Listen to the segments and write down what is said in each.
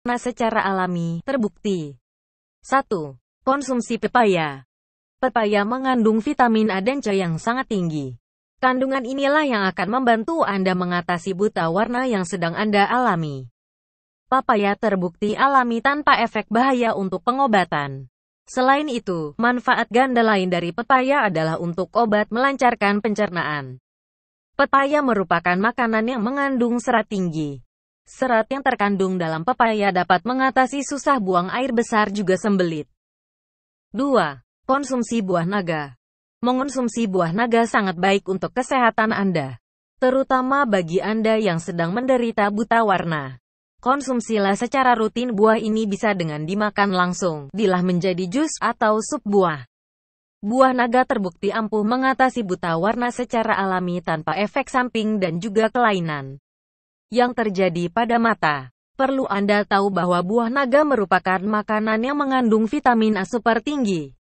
karena secara alami terbukti. 1. Konsumsi pepaya. Pepaya mengandung vitamin A dan C yang sangat tinggi. Kandungan inilah yang akan membantu Anda mengatasi buta warna yang sedang Anda alami. Papaya terbukti alami tanpa efek bahaya untuk pengobatan. Selain itu, manfaat ganda lain dari pepaya adalah untuk obat melancarkan pencernaan. Pepaya merupakan makanan yang mengandung serat tinggi. Serat yang terkandung dalam pepaya dapat mengatasi susah buang air besar juga sembelit. 2. Konsumsi buah naga Mengonsumsi buah naga sangat baik untuk kesehatan Anda. Terutama bagi Anda yang sedang menderita buta warna. Konsumsilah secara rutin buah ini bisa dengan dimakan langsung, dilah menjadi jus atau sup buah. Buah naga terbukti ampuh mengatasi buta warna secara alami tanpa efek samping dan juga kelainan yang terjadi pada mata. Perlu Anda tahu bahwa buah naga merupakan makanan yang mengandung vitamin A super tinggi.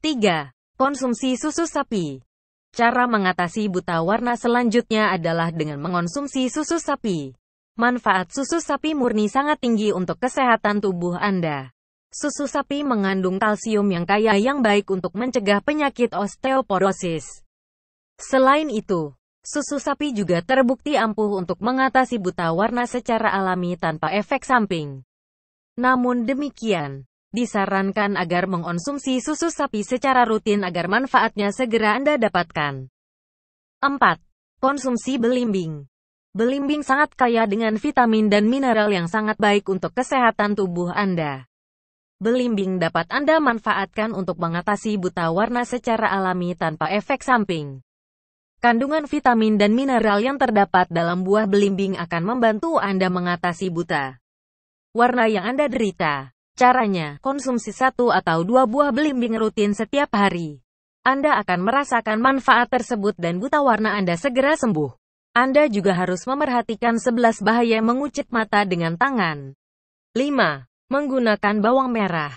3. Konsumsi susu sapi Cara mengatasi buta warna selanjutnya adalah dengan mengonsumsi susu sapi. Manfaat susu sapi murni sangat tinggi untuk kesehatan tubuh Anda. Susu sapi mengandung kalsium yang kaya yang baik untuk mencegah penyakit osteoporosis. Selain itu, Susu sapi juga terbukti ampuh untuk mengatasi buta warna secara alami tanpa efek samping. Namun demikian, disarankan agar mengonsumsi susu sapi secara rutin agar manfaatnya segera Anda dapatkan. 4. Konsumsi belimbing Belimbing sangat kaya dengan vitamin dan mineral yang sangat baik untuk kesehatan tubuh Anda. Belimbing dapat Anda manfaatkan untuk mengatasi buta warna secara alami tanpa efek samping. Kandungan vitamin dan mineral yang terdapat dalam buah belimbing akan membantu Anda mengatasi buta. Warna yang Anda derita. Caranya, konsumsi satu atau dua buah belimbing rutin setiap hari. Anda akan merasakan manfaat tersebut dan buta warna Anda segera sembuh. Anda juga harus memerhatikan 11 bahaya mengucit mata dengan tangan. 5. Menggunakan bawang merah.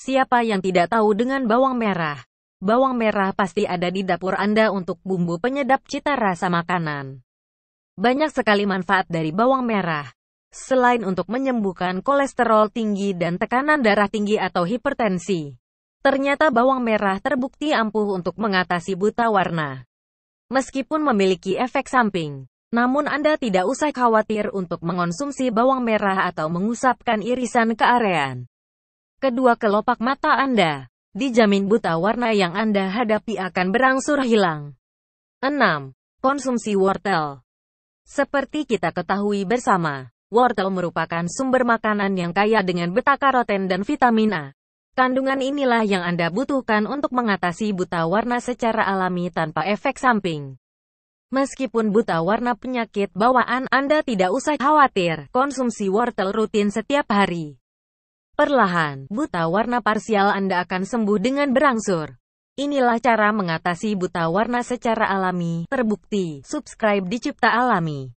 Siapa yang tidak tahu dengan bawang merah? Bawang merah pasti ada di dapur Anda untuk bumbu penyedap cita rasa makanan. Banyak sekali manfaat dari bawang merah. Selain untuk menyembuhkan kolesterol tinggi dan tekanan darah tinggi atau hipertensi, ternyata bawang merah terbukti ampuh untuk mengatasi buta warna. Meskipun memiliki efek samping, namun Anda tidak usah khawatir untuk mengonsumsi bawang merah atau mengusapkan irisan ke areaan. Kedua kelopak mata Anda dijamin buta warna yang Anda hadapi akan berangsur hilang. 6. Konsumsi wortel Seperti kita ketahui bersama, wortel merupakan sumber makanan yang kaya dengan beta-karoten dan vitamin A. Kandungan inilah yang Anda butuhkan untuk mengatasi buta warna secara alami tanpa efek samping. Meskipun buta warna penyakit bawaan Anda tidak usah khawatir, konsumsi wortel rutin setiap hari. Perlahan, buta warna parsial Anda akan sembuh dengan berangsur. Inilah cara mengatasi buta warna secara alami. Terbukti, subscribe di Cipta Alami.